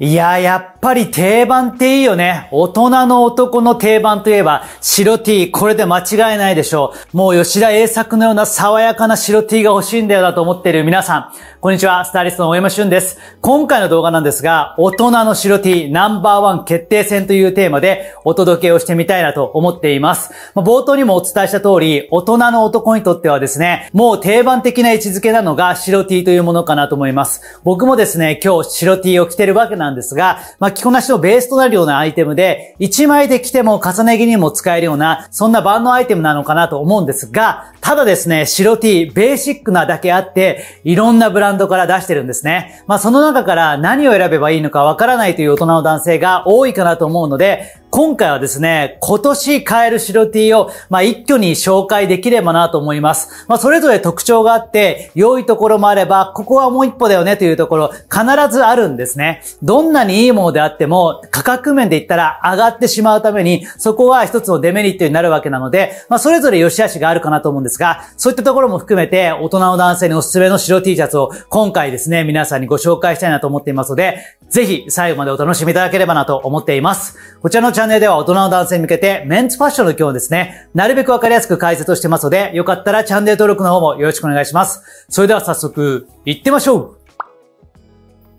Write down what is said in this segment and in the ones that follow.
いや、やっぱり定番っていいよね。大人の男の定番といえば、白 T、これで間違いないでしょう。もう吉田栄作のような爽やかな白 T が欲しいんだよなと思っている皆さん。こんにちは、スタイリストの大山俊です。今回の動画なんですが、大人の白 T ナンバーワン決定戦というテーマでお届けをしてみたいなと思っています。まあ、冒頭にもお伝えした通り、大人の男にとってはですね、もう定番的な位置づけなのが白 T というものかなと思います。僕もですね、今日白 T を着てるわけなんですが、まあ、着こなしのベースとなるようなアイテムで、1枚で着ても重ね着にも使えるような、そんな万能アイテムなのかなと思うんですが、ただですね、白 T ベーシックなだけあって、いろんなブランランドから出してるんですね。まあ、その中から何を選べばいいのかわからないという大人の男性が多いかなと思うので、今回はですね、今年買える白 T を、まあ、一挙に紹介できればなと思います。まあ、それぞれ特徴があって、良いところもあれば、ここはもう一歩だよねというところ、必ずあるんですね。どんなにいいものであっても、価格面で言ったら上がってしまうために、そこは一つのデメリットになるわけなので、まあ、それぞれ良し悪しがあるかなと思うんですが、そういったところも含めて、大人の男性におすすめの白 T シャツを、今回ですね、皆さんにご紹介したいなと思っていますので、ぜひ最後までお楽しみいただければなと思っています。こちらのチャンネルでは大人の男性に向けてメンツファッションの今日ですね、なるべくわかりやすく解説をしてますので、よかったらチャンネル登録の方もよろしくお願いします。それでは早速、行ってみましょう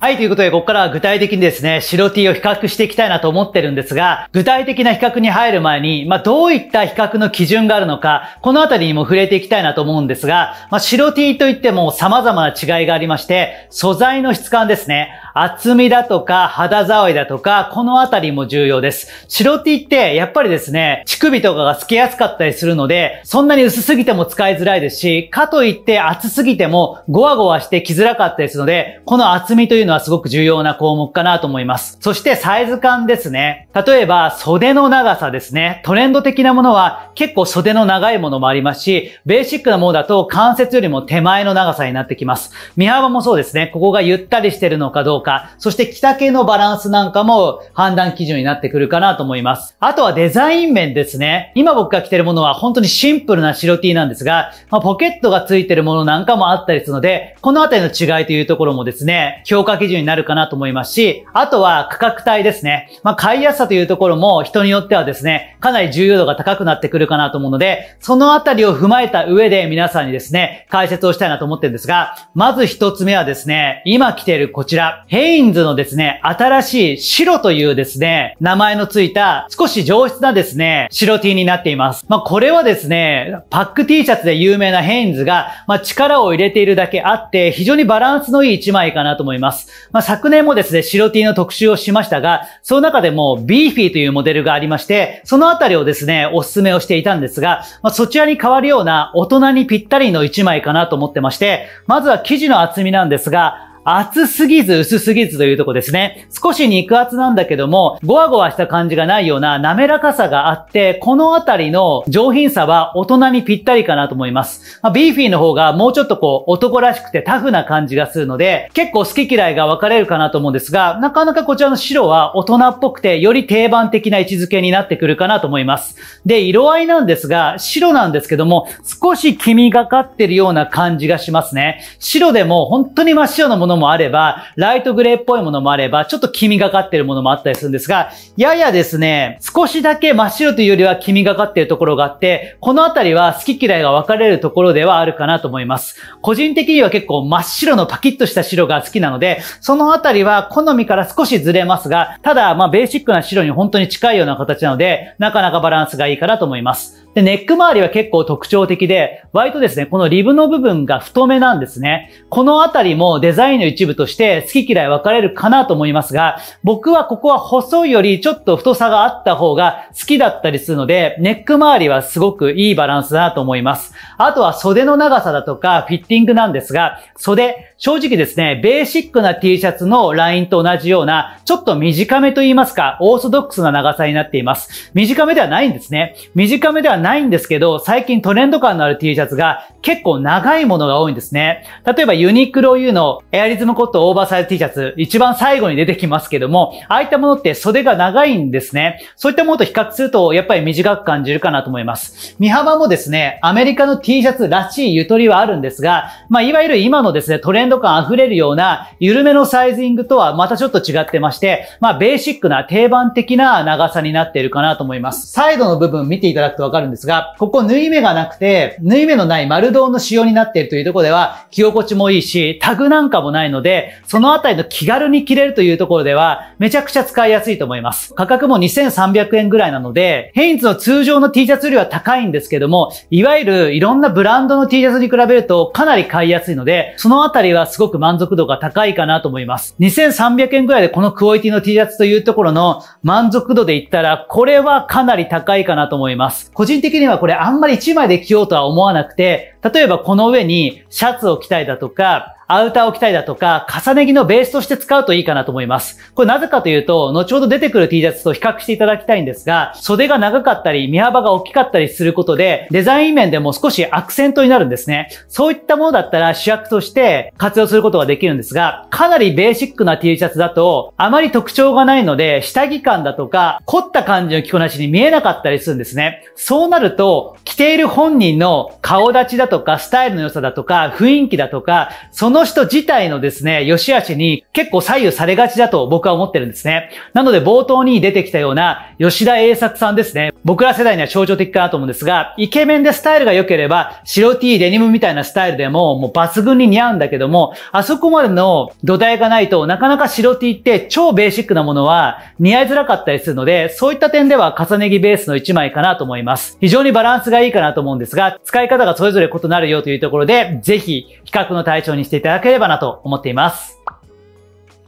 はい、ということで、ここからは具体的にですね、白 T を比較していきたいなと思ってるんですが、具体的な比較に入る前に、まあ、どういった比較の基準があるのか、このあたりにも触れていきたいなと思うんですが、まあ、白 T といっても様々な違いがありまして、素材の質感ですね。厚みだとか、肌触りだとか、このあたりも重要です。白 T って、やっぱりですね、乳首とかが透けやすかったりするので、そんなに薄すぎても使いづらいですし、かといって厚すぎても、ゴワゴワして着づらかったりするので、この厚みというののはすごく重要な項目かなと思います。そしてサイズ感ですね。例えば袖の長さですね。トレンド的なものは結構袖の長いものもありますし、ベーシックなものだと関節よりも手前の長さになってきます。身幅もそうですね。ここがゆったりしてるのかどうか、そして着丈のバランスなんかも判断基準になってくるかなと思います。あとはデザイン面ですね。今僕が着てるものは本当にシンプルな白 T なんですが、まあ、ポケットがついてるものなんかもあったりするので、このあたりの違いというところもですね、評価基準になるかなと思いますし、あとは価格帯ですね。まあ、買いやすさというところも人によってはですね、かなり重要度が高くなってくるかなと思うので、そのあたりを踏まえた上で皆さんにですね、解説をしたいなと思ってるんですが、まず一つ目はですね、今来ているこちら、ヘインズのですね、新しい白というですね、名前のついた少し上質なですね、白 T になっています。まあ、これはですね、パック T シャツで有名なヘインズが、まあ、力を入れているだけあって、非常にバランスのいい一枚かなと思います。。まあ、昨年もですね、白 T の特集をしましたが、その中でもビーフィーというモデルがありまして、そのあたりをですね、お勧めをしていたんですが、まあ、そちらに変わるような大人にぴったりの1枚かなと思ってまして、まずは生地の厚みなんですが、厚すぎず薄すぎずというとこですね。少し肉厚なんだけども、ゴワゴワした感じがないような滑らかさがあって、このあたりの上品さは大人にぴったりかなと思います。まあ、ビーフィーの方がもうちょっとこう男らしくてタフな感じがするので、結構好き嫌いが分かれるかなと思うんですが、なかなかこちらの白は大人っぽくてより定番的な位置づけになってくるかなと思います。で、色合いなんですが、白なんですけども、少し黄みがかってるような感じがしますね。白でも本当に真っ白なもののもあれば、ライトグレーっぽいものもあれば、ちょっと黄みがかってるものもあったりするんですが、ややですね、少しだけ真っ白というよりは黄みがかってるところがあって、このあたりは好き嫌いが分かれるところではあるかなと思います。個人的には結構真っ白のパキッとした白が好きなので、そのあたりは好みから少しずれますが、ただ、まあベーシックな白に本当に近いような形なので、なかなかバランスがいいかなと思います。で、ネック周りは結構特徴的で、割とですね、このリブの部分が太めなんですね。このあたりもデザインの一部として好き嫌い分かれるかなと思いますが、僕はここは細いよりちょっと太さがあった方が好きだったりするので、ネック周りはすごくいいバランスだなと思います。あとは袖の長さだとかフィッティングなんですが、袖、正直ですね、ベーシックな T シャツのラインと同じような、ちょっと短めと言いますか、オーソドックスな長さになっています。短めではないんですね。短めではないんですけど、最近トレンド感のある T シャツが結構長いものが多いんですね。例えばユニクロ U のエアリズムコットオーバーサイズ T シャツ、一番最後に出てきますけども、ああいったものって袖が長いんですね。そういったものと比較すると、やっぱり短く感じるかなと思います。身幅もですね、アメリカの T シャツらしいゆとりはあるんですが、まあ、いわゆる今のですね、トレンドド感溢れるような緩めのサイズングとはまたちょっと違ってまして、まあベーシックな定番的な長さになっているかなと思います。サイドの部分見ていただくとわかるんですが、ここ縫い目がなくて、縫い目のない丸胴の仕様になっているというところでは、着心地もいいし、タグなんかもないので、そのあたりの気軽に着れるというところでは、めちゃくちゃ使いやすいと思います。価格も2300円ぐらいなので、ヘインズの通常の T シャツよりは高いんですけども、いわゆるいろんなブランドの T シャツに比べるとかなり買いやすいので、そのあたりははすごく満足度が高いかなと思います。2300円ぐらいでこのクオリティの T シャツというところの満足度で言ったら、これはかなり高いかなと思います。個人的にはこれあんまり1枚で着ようとは思わなくて、例えばこの上にシャツを着たいだとか、アウターを着たいだとか、重ね着のベースとして使うといいかなと思います。これなぜかというと、後ほど出てくる T シャツと比較していただきたいんですが、袖が長かったり、身幅が大きかったりすることで、デザイン面でも少しアクセントになるんですね。そういったものだったら主役として活用することができるんですが、かなりベーシックな T シャツだと、あまり特徴がないので、下着感だとか、凝った感じの着こなしに見えなかったりするんですね。そうなると、着ている本人の顔立ちだとか、スタイルの良さだとか、雰囲気だとか、その人自体のですね、良し悪しに結構左右されがちだと僕は思ってるんですね。なので冒頭に出てきたような、吉田栄作さんですね。僕ら世代には象徴的かなと思うんですが、イケメンでスタイルが良ければ、白 T デニムみたいなスタイルでも、もう抜群に似合うんだけども、あそこまでの土台がないと、なかなか白 T って超ベーシックなものは似合いづらかったりするので、そういった点では重ね着ベースの1枚かなと思います。非常にバランスがいいかなと思うんですが、使い方がそれぞれことになるよというところで、ぜひ比較の対象にしていただければなと思っています。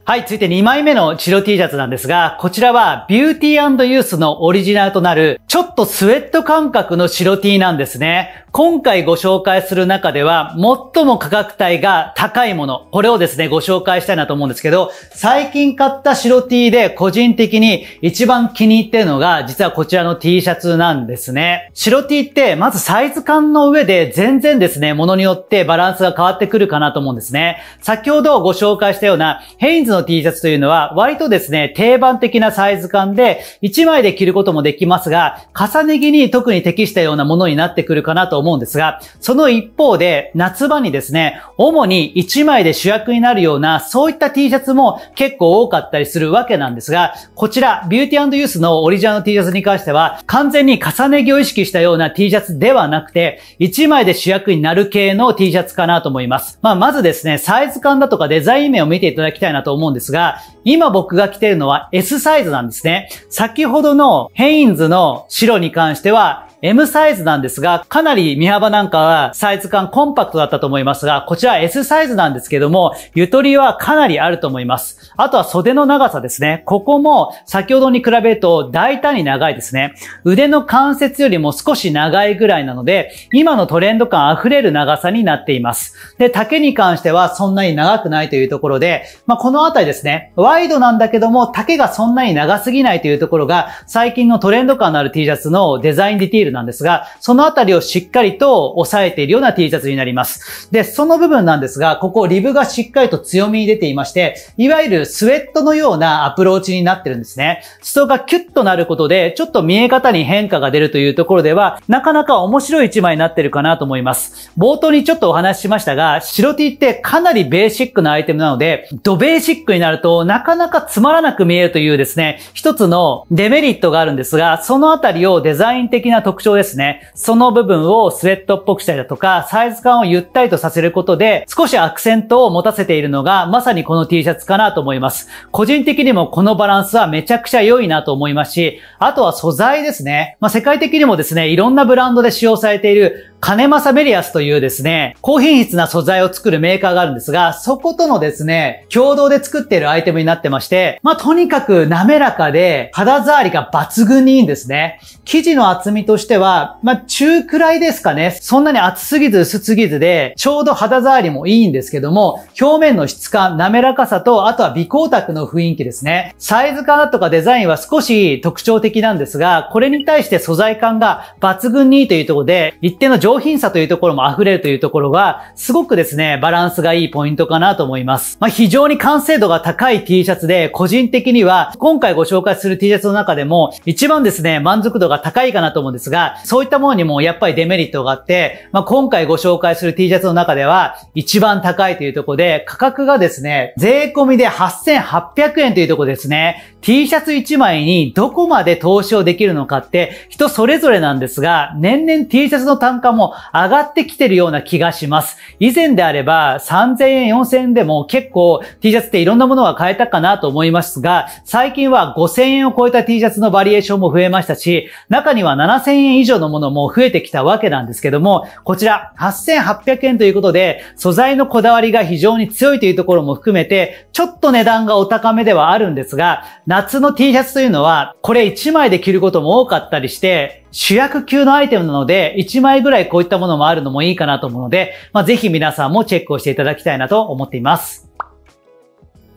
はい、続いて2枚目の白 T シャツなんですが、こちらはビューティーユースのオリジナルとなる、ちょっとスウェット感覚の白 T なんですね。今回ご紹介する中では、最も価格帯が高いもの、これをですね、ご紹介したいなと思うんですけど、最近買った白 T で個人的に一番気に入ってるのが、実はこちらの T シャツなんですね。白 T って、まずサイズ感の上で全然ですね、ものによってバランスが変わってくるかなと思うんですね。先ほどご紹介したような、ヘインズの T シャツというのは、割とですね、定番的なサイズ感で、1枚で着ることもできますが、重ね着に特に適したようなものになってくるかなと思うんですが、その一方で夏場にですね、主に1枚で主役になるようなそういった T シャツも結構多かったりするわけなんですが、こちらビューティーユースのオリジナルの T シャツに関しては完全に重ね着を意識したような T シャツではなくて、1枚で主役になる系の T シャツかなと思います。まあ、まずですね、サイズ感だとかデザイン面を見ていただきたいなと思うんですが、今僕が着ているのは S サイズなんですね。先ほどのヘインズの白に関しては M サイズなんですが、かなり身幅なんかはサイズ感コンパクトだったと思いますが、こちら S サイズなんですけども、ゆとりはかなりあると思います。あとは袖の長さですね。ここも先ほどに比べると大胆に長いですね。腕の関節よりも少し長いぐらいなので、今のトレンド感溢れる長さになっています。で、丈に関してはそんなに長くないというところで、まあ、このあたりですね、ワイドなんだけども丈がそんなに長すぎないというところが、最近のトレンド感のある T シャツのデザインディティールルなんですが、そのあたりをしっかりと押さえているような T シャツになります。で、その部分なんですが、ここリブがしっかりと強みに出ていまして、いわゆるスウェットのようなアプローチになってるんですね。裾がキュッとなることで、ちょっと見え方に変化が出るというところでは、なかなか面白い一枚になってるかなと思います。冒頭にちょっとお話ししましたが、白 T ってかなりベーシックなアイテムなので、ドベーシックになるとなかなかつまらなく見えるというですね、一つのデメリットがあるんですが、そのあたりをデザイン的な特特徴ですね。その部分をスウェットっぽくしたりだとか、サイズ感をゆったりとさせることで、少しアクセントを持たせているのが、まさにこの T シャツかなと思います。個人的にもこのバランスはめちゃくちゃ良いなと思いますし、あとは素材ですね。まあ、世界的にもですね、いろんなブランドで使用されている金正ベリアスというですね、高品質な素材を作るメーカーがあるんですが、そことのですね、共同で作っているアイテムになってまして、まあ、とにかく滑らかで、肌触りが抜群にいいんですね。生地の厚みとしては、まあ、中くらいですかね。そんなに厚すぎず薄すぎずで、ちょうど肌触りもいいんですけども、表面の質感、滑らかさと、あとは微光沢の雰囲気ですね。サイズ感とかデザインは少し特徴的なんですが、これに対して素材感が抜群にいいというところで、一定の上上品さというところも溢れるというところが、すごくですね、バランスがいいポイントかなと思います。まあ、非常に完成度が高い T シャツで、個人的には、今回ご紹介する T シャツの中でも、一番ですね、満足度が高いかなと思うんですが、そういったものにもやっぱりデメリットがあって、まあ、今回ご紹介する T シャツの中では、一番高いというところで、価格がですね、税込みで8800円というところですね。T シャツ1枚にどこまで投資をできるのかって、人それぞれなんですが、年々 T シャツの単価もも上がってきてるような気がします。以前であれば3000円、4000円でも結構 T シャツっていろんなものが買えたかなと思いますが、最近は5000円を超えた T シャツのバリエーションも増えましたし、中には7000円以上のものも増えてきたわけなんですけども、こちら8800円ということで、素材のこだわりが非常に強いというところも含めて、ちょっと値段がお高めではあるんですが、夏の T シャツというのは、これ1枚で着ることも多かったりして、主役級のアイテムなので、1枚ぐらいこういったものもあるのもいいかなと思うので、まあ、ぜひ皆さんもチェックをしていただきたいなと思っています。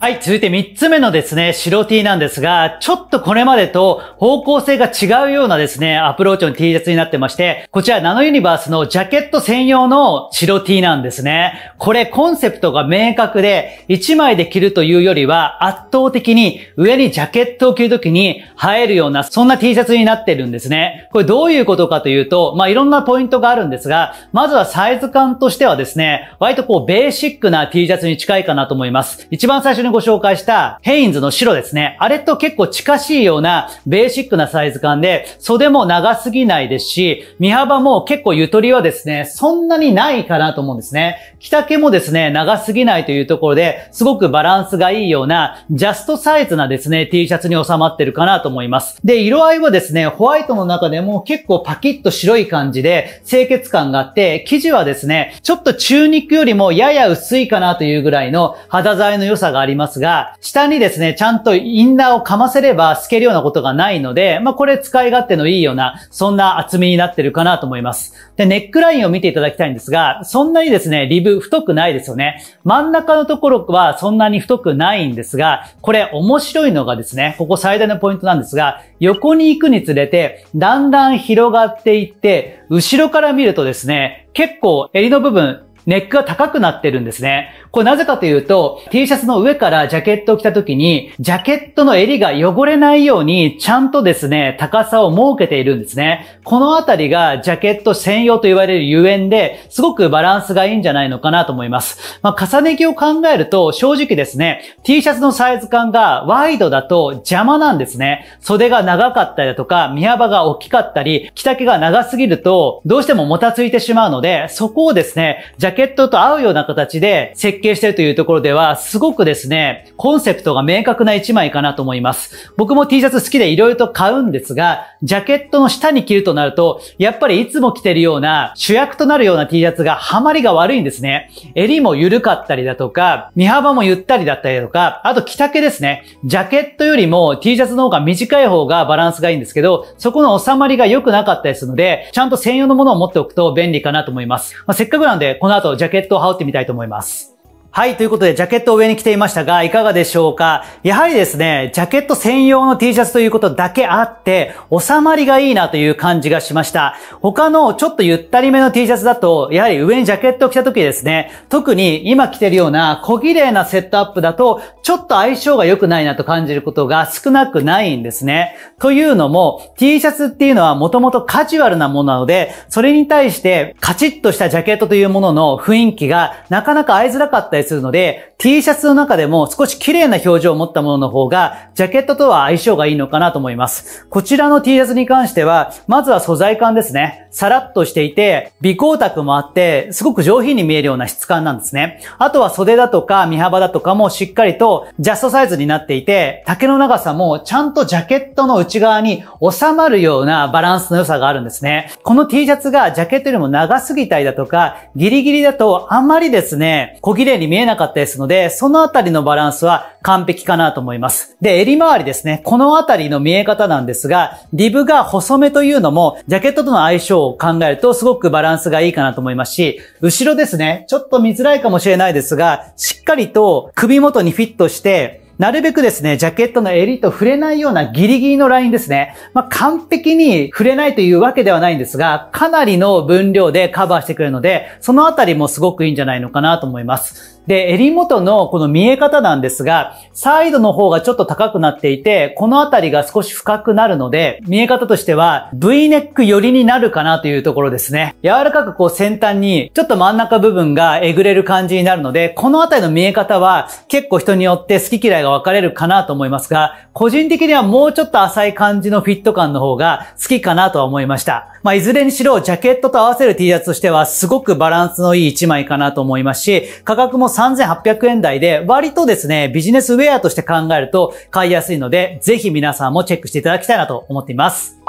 はい、続いて3つ目のですね、白 T なんですが、ちょっとこれまでと方向性が違うようなですね、アプローチの T シャツになってまして、こちらナノユニバースのジャケット専用の白 T なんですね。これコンセプトが明確で、1枚で着るというよりは圧倒的に上にジャケットを着るときに映えるような、そんな T シャツになってるんですね。これどういうことかというと、まあ、いろんなポイントがあるんですが、まずはサイズ感としてはですね、割とこうベーシックな T シャツに近いかなと思います。一番最初にご紹介したヘインズの白ですね。あれと結構近しいようなベーシックなサイズ感で、袖も長すぎないですし、身幅も結構ゆとりはですね、そんなにないかなと思うんですね。着丈もですね、長すぎないというところで、すごくバランスがいいような、ジャストサイズなですね、T シャツに収まってるかなと思います。で、色合いはですね、ホワイトの中でも結構パキッと白い感じで、清潔感があって、生地はですね、ちょっと中肉よりもやや薄いかなというぐらいの肌触りの良さがあります。りますが、下にですね、ちゃんとインナーをかませれば透けるようなことがないので、まあ、これ使い勝手のいいような、そんな厚みになってるかなと思います。で、ネックラインを見ていただきたいんですが、そんなにですね、リブ太くないですよね。真ん中のところはそんなに太くないんですが、これ面白いのがですね、ここ最大のポイントなんですが、横に行くにつれて、だんだん広がっていって、後ろから見るとですね、結構襟の部分、ネックが高くなってるんですね。これなぜかというと、T シャツの上からジャケットを着た時に、ジャケットの襟が汚れないように、ちゃんとですね、高さを設けているんですね。このあたりがジャケット専用と言われるゆえんで、すごくバランスがいいんじゃないのかなと思います。まあ、重ね着を考えると、正直ですね、T シャツのサイズ感がワイドだと邪魔なんですね。袖が長かったりだとか、身幅が大きかったり、着丈が長すぎると、どうしてももたついてしまうので、そこをですね、ジャケットと合うような形で設計しているというところでは、すごくですね、コンセプトが明確な一枚かなと思います。僕も T シャツ好きで色々と買うんですが、ジャケットの下に着るとなると、やっぱりいつも着てるような主役となるような T シャツがハマりが悪いんですね。襟も緩かったりだとか、身幅もゆったりだったりだとか、あと着丈ですね。ジャケットよりも T シャツの方が短い方がバランスがいいんですけど、そこの収まりが良くなかったりするので、ちゃんと専用のものを持っておくと便利かなと思います。まあ、せっかくなんで、このとジャケットを羽織ってみたいと思います。はい、ということで、ジャケットを上に着ていましたが、いかがでしょうかやはりですね、ジャケット専用の T シャツということだけあって、収まりがいいなという感じがしました。他のちょっとゆったりめの T シャツだと、やはり上にジャケットを着た時ですね、特に今着てるような小綺麗なセットアップだと、ちょっと相性が良くないなと感じることが少なくないんですね。というのも、T シャツっていうのはもともとカジュアルなものなので、それに対してカチッとしたジャケットというものの雰囲気がなかなか合いづらかったりするので、T シャツの中でも少し綺麗な表情を持ったものの方が、ジャケットとは相性がいいのかなと思います。こちらの T シャツに関しては、まずは素材感ですね。さらっとしていて、微光沢もあって、すごく上品に見えるような質感なんですね。あとは袖だとか、身幅だとかもしっかりとジャストサイズになっていて、丈の長さもちゃんとジャケットの内側に収まるようなバランスの良さがあるんですね。この T シャツがジャケットよりも長すぎたりだとか、ギリギリだとあんまりですね、小綺麗に見見えなかったですので、そのあたりのバランスは完璧かなと思います。で、襟周りですね。このあたりの見え方なんですが、リブが細めというのも、ジャケットとの相性を考えるとすごくバランスがいいかなと思いますし、後ろですね。ちょっと見づらいかもしれないですが、しっかりと首元にフィットして、なるべくですね、ジャケットの襟と触れないようなギリギリのラインですね。まあ、完璧に触れないというわけではないんですが、かなりの分量でカバーしてくれるので、そのあたりもすごくいいんじゃないのかなと思います。で、襟元のこの見え方なんですが、サイドの方がちょっと高くなっていて、このあたりが少し深くなるので、見え方としては V ネック寄りになるかなというところですね。柔らかくこう先端に、ちょっと真ん中部分がえぐれる感じになるので、このあたりの見え方は結構人によって好き嫌いが分かれるかなと思いますが、個人的にはもうちょっと浅い感じのフィット感の方が好きかなとは思いました。まあ、いずれにしろ、ジャケットと合わせる T シャツとしてはすごくバランスのいい一枚かなと思いますし、価格も3800円台で、割とですね、ビジネスウェアとして考えると買いやすいので、ぜひ皆さんもチェックしていただきたいなと思っています。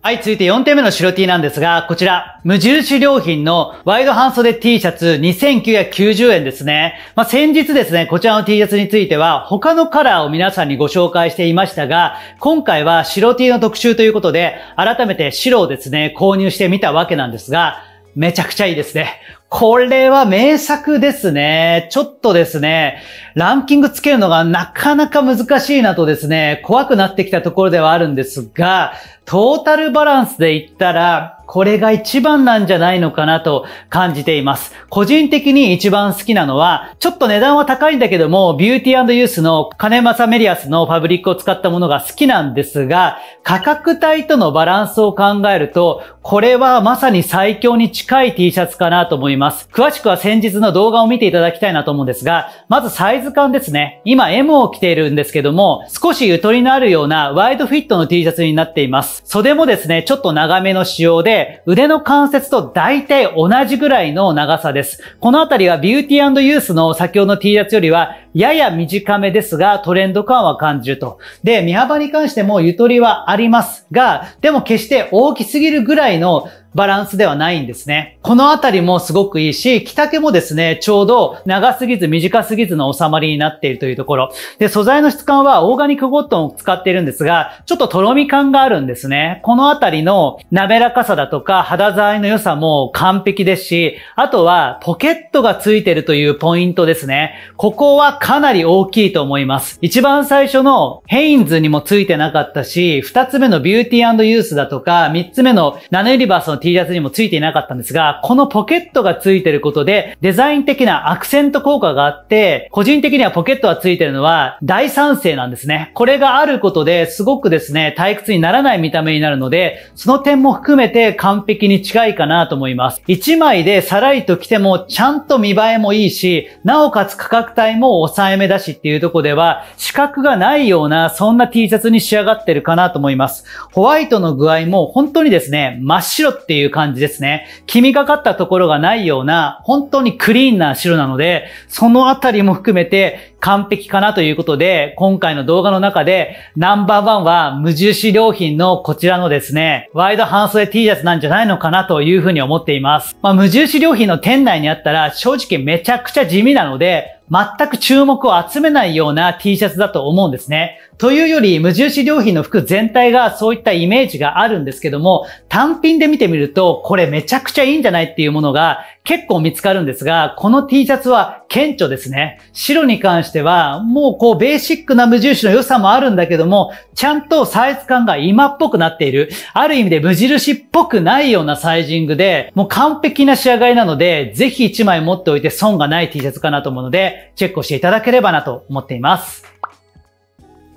はい、続いて4点目の白 T なんですが、こちら、無印良品のワイド半袖 T シャツ2990円ですね。まあ、先日ですね、こちらの T シャツについては、他のカラーを皆さんにご紹介していましたが、今回は白 T の特集ということで、改めて白をですね、購入してみたわけなんですが、めちゃくちゃいいですね。これは名作ですね。ちょっとですね、ランキングつけるのがなかなか難しいなとですね、怖くなってきたところではあるんですが、トータルバランスで言ったら、これが一番なんじゃないのかなと感じています。個人的に一番好きなのは、ちょっと値段は高いんだけども、ビューティーユースの金正メリアスのファブリックを使ったものが好きなんですが、価格帯とのバランスを考えると、これはまさに最強に近い T シャツかなと思います。詳しくは先日の動画を見ていただきたいなと思うんですが、まずサイズズ感ですね。今 M を着ているんですけども、少しゆとりのあるようなワイドフィットの T シャツになっています。袖もですね、ちょっと長めの仕様で、腕の関節と大体同じぐらいの長さです。このあたりはビューティーユースの先ほどの T シャツよりは、やや短めですが、トレンド感は感じると。で、身幅に関してもゆとりはありますが、でも決して大きすぎるぐらいのバランスではないんですね。このあたりもすごくいいし、着丈もですね、ちょうど長すぎず短すぎずの収まりになっているというところ。で、素材の質感はオーガニックコットンを使っているんですが、ちょっととろみ感があるんですね。このあたりの滑らかさだとか肌触りの良さも完璧ですし、あとはポケットがついてるというポイントですね。ここはかなり大きいと思います。一番最初のヘインズにもついてなかったし、二つ目のビューティーユースだとか、三つ目のナノリバースの T シャツにも付いていなかったんですが、このポケットがついてることで、デザイン的なアクセント効果があって、個人的にはポケットがついてるのは大賛成なんですね。これがあることですごくですね、退屈にならない見た目になるので、その点も含めて完璧に近いかなと思います。1枚でさらりと着てもちゃんと見栄えもいいし、なおかつ価格帯も抑えめだしっていうとこでは、資格がないような、そんな T シャツに仕上がってるかなと思います。ホワイトの具合も本当にですね、真っ白っていう感じですね。黄みがかったところがないような、本当にクリーンな白なので、そのあたりも含めて完璧かなということで、今回の動画の中で、ナンバーワンは無印良品のこちらのですね、ワイド半袖 T シャツなんじゃないのかなというふうに思っています。まあ、無印良品の店内にあったら、正直めちゃくちゃ地味なので、全く注目を集めないような T シャツだと思うんですね。というより、無印良品の服全体がそういったイメージがあるんですけども、単品で見てみると、これめちゃくちゃいいんじゃないっていうものが結構見つかるんですが、この T シャツは顕著ですね。白に関しては、もうこうベーシックな無印の良さもあるんだけども、ちゃんとサイズ感が今っぽくなっている。ある意味で無印っぽくないようなサイジングで、もう完璧な仕上がりなので、ぜひ1枚持っておいて損がない T シャツかなと思うので、チェックをしていただければなと思っています。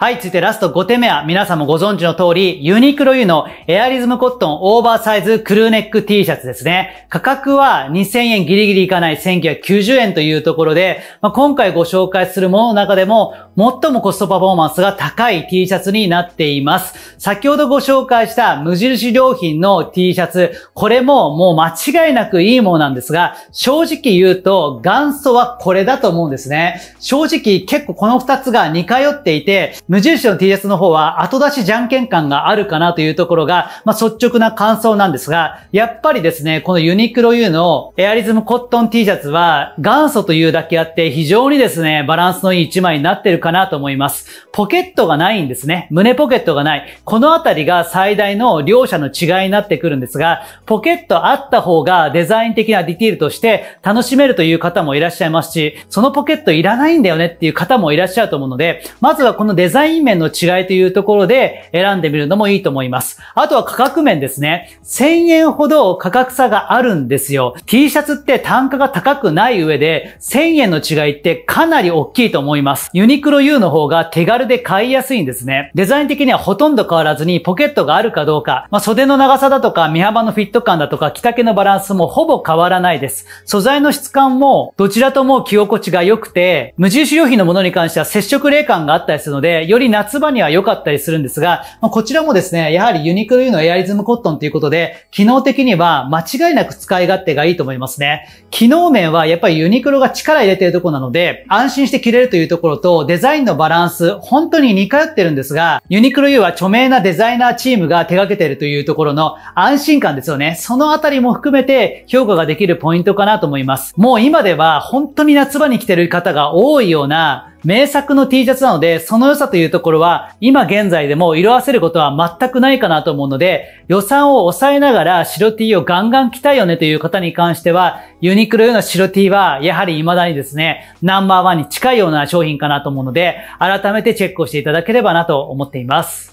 はい、続いてラスト5点目は皆さんもご存知の通り、ユニクロ U のエアリズムコットンオーバーサイズクルーネック T シャツですね。価格は2000円ギリギリいかない1990円というところで、まあ、今回ご紹介するものの中でも最もコストパフォーマンスが高い T シャツになっています。先ほどご紹介した無印良品の T シャツ、これももう間違いなくいいものなんですが、正直言うと元祖はこれだと思うんですね。正直結構この2つが似通っていて、無印の TS の方は後出しじゃんけん感があるかなというところが、まあ、率直な感想なんですが、やっぱりですね、このユニクロ U のエアリズムコットン T シャツは元祖というだけあって非常にですね、バランスのいい一枚になってるかなと思います。ポケットがないんですね。胸ポケットがない。このあたりが最大の両者の違いになってくるんですが、ポケットあった方がデザイン的なディティールとして楽しめるという方もいらっしゃいますし、そのポケットいらないんだよねっていう方もいらっしゃると思うので、まずはこのデザインザイン面の違いというところで選んでみるのもいいと思います。あとは価格面ですね。1000円ほど価格差があるんですよ。T シャツって単価が高くない上で、1000円の違いってかなり大きいと思います。ユニクロ U の方が手軽で買いやすいんですね。デザイン的にはほとんど変わらずにポケットがあるかどうか、まあ、袖の長さだとか、身幅のフィット感だとか、着丈のバランスもほぼ変わらないです。素材の質感も、どちらとも着心地が良くて、無印良品のものに関しては接触冷感があったりするので、より夏場には良かったりするんですが、こちらもですね、やはりユニクロ U のエアリズムコットンということで、機能的には間違いなく使い勝手がいいと思いますね。機能面はやっぱりユニクロが力入れてるとこなので、安心して着れるというところと、デザインのバランス、本当に似通ってるんですが、ユニクロ U は著名なデザイナーチームが手掛けてるというところの安心感ですよね。そのあたりも含めて評価ができるポイントかなと思います。もう今では本当に夏場に来てる方が多いような、名作の T シャツなので、その良さというところは、今現在でも色あせることは全くないかなと思うので、予算を抑えながら白 T をガンガン着たいよねという方に関しては、ユニクロ用の白 T は、やはり未だにですね、ナンバーワンに近いような商品かなと思うので、改めてチェックをしていただければなと思っています。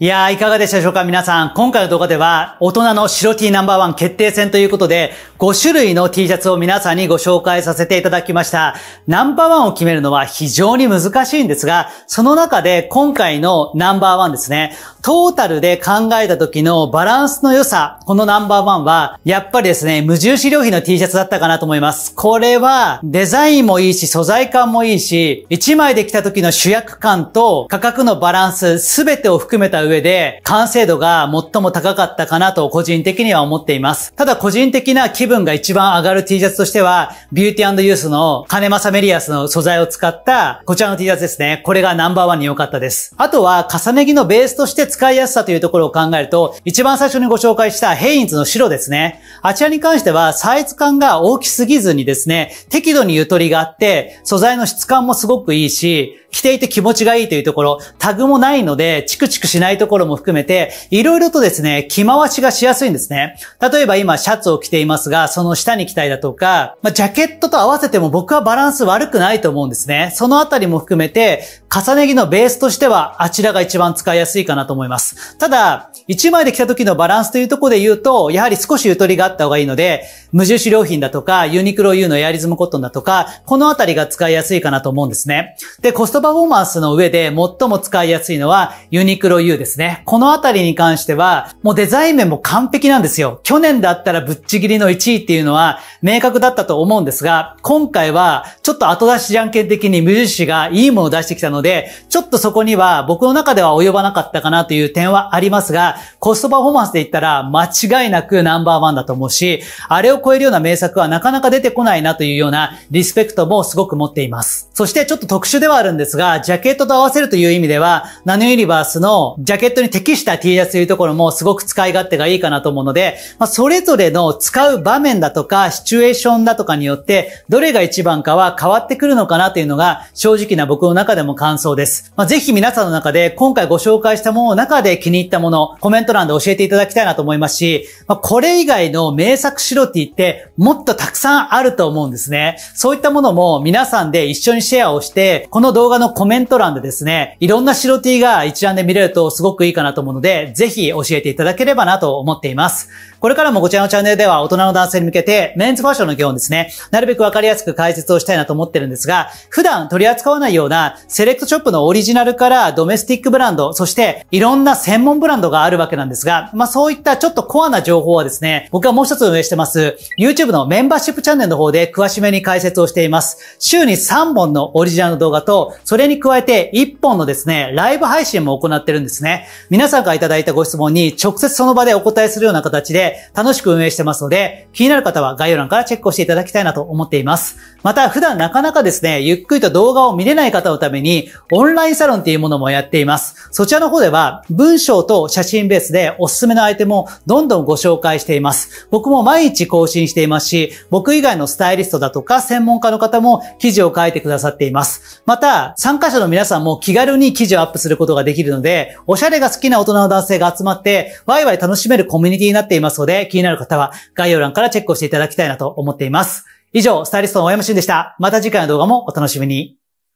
いやー、いかがでしたでしょうか皆さん、今回の動画では、大人の白 T ナンバーワン決定戦ということで、5種類の T シャツを皆さんにご紹介させていただきました。ナンバーワンを決めるのは非常に難しいんですが、その中で今回のナンバーワンですね、トータルで考えた時のバランスの良さ、このナンバーワンは、やっぱりですね、無印良品の T シャツだったかなと思います。これは、デザインもいいし、素材感もいいし、1枚で着た時の主役感と価格のバランス、すべてを含めた上で、完成度が最も高かったかなと個人的には思っています。ただ個人的な気分が一番上がる T シャツとしては、ビューティーユースの金正メリアスの素材を使ったこちらの T シャツですね。これがナンバーワンに良かったです。あとは、重ね着のベースとして使いやすさというところを考えると、一番最初にご紹介したヘインズの白ですね。あちらに関しては、サイズ感が大きすぎずにですね、適度にゆとりがあって、素材の質感もすごくいいし、着ていて気持ちがいいというところ、タグもないので、チクチクしないところも含めて、いろいろとですね、着回しがしやすいんですね。例えば今、シャツを着ていますが、その下に着たいだとか、まあ、ジャケットと合わせても僕はバランス悪くないと思うんですね。そのあたりも含めて、重ね着のベースとしては、あちらが一番使いやすいかなと思います。ただ、1枚で来た時のバランスというところで言うと、やはり少しゆとりがあった方がいいので、無印良品だとか、ユニクロ U のエアリズムコットンだとか、このあたりが使いやすいかなと思うんですね。で、コストパフォーマンスの上で最も使いやすいのは、ユニクロ U ですね。このあたりに関しては、もうデザイン面も完璧なんですよ。去年だったらぶっちぎりの1位っていうのは、明確だったと思うんですが、今回は、ちょっと後出しじゃんけん的に無印がいいものを出してきたので、ちょっとそこには僕の中では及ばなかったかなという点はありますが、コストパフォーマンスで言ったら、間違いなくナンバーワンだと思うし、あれを超えるような名作はなかなか出てこないなというようなリスペクトもすごく持っています。そしてちょっと特殊ではあるんですが、ジャケットと合わせるという意味では、ナノユニバースのジャケットに適した T シャツというところもすごく使い勝手がいいかなと思うので、まあ、それぞれの使う場面だとか、シチュエーションだとかによって、どれが一番かは変わってくるのかなというのが、正直な僕の中でも感想です。まあ、ぜひ皆さんの中で、今回ご紹介したものの中で気に入ったもの、コメント欄で教えていただきたいなと思いますし、まあ、これ以外の名作シロティってもっとたくさんあると思うんですね。そういったものも皆さんで一緒にシェアをして、この動画のコメント欄でですね、いろんなシロティが一覧で見れるとすごくいいかなと思うので、ぜひ教えていただければなと思っています。これからもこちらのチャンネルでは大人の男性に向けてメンズファッションの基本ですね、なるべくわかりやすく解説をしたいなと思ってるんですが、普段取り扱わないようなセレクトショップのオリジナルからドメスティックブランド、そしていろんな専門ブランドがあるわけなんですが、まあそういったちょっとコアな情報はですね、僕はもう一つ運営してます、YouTube のメンバーシップチャンネルの方で詳しめに解説をしています。週に3本のオリジナルの動画と、それに加えて1本のですね、ライブ配信も行ってるんですね。皆さんからいただいたご質問に直接その場でお答えするような形で、楽しく運営してますので、気になる方は概要欄からチェックをしていただきたいなと思っています。また、普段なかなかですね、ゆっくりと動画を見れない方のために、オンラインサロンっていうものもやっています。そちらの方では、文章と写真ベースでおすすめのアイテムをどんどんご紹介しています。僕も毎日更新していますし、僕以外のスタイリストだとか専門家の方も記事を書いてくださっています。また、参加者の皆さんも気軽に記事をアップすることができるので、おしゃれが好きな大人の男性が集まって、ワイワイ楽しめるコミュニティになっていますますで、気になる方は概要欄からチェックをしていただきたいなと思っています。以上、スタイリストの大山俊でした。また次回の動画もお楽しみに。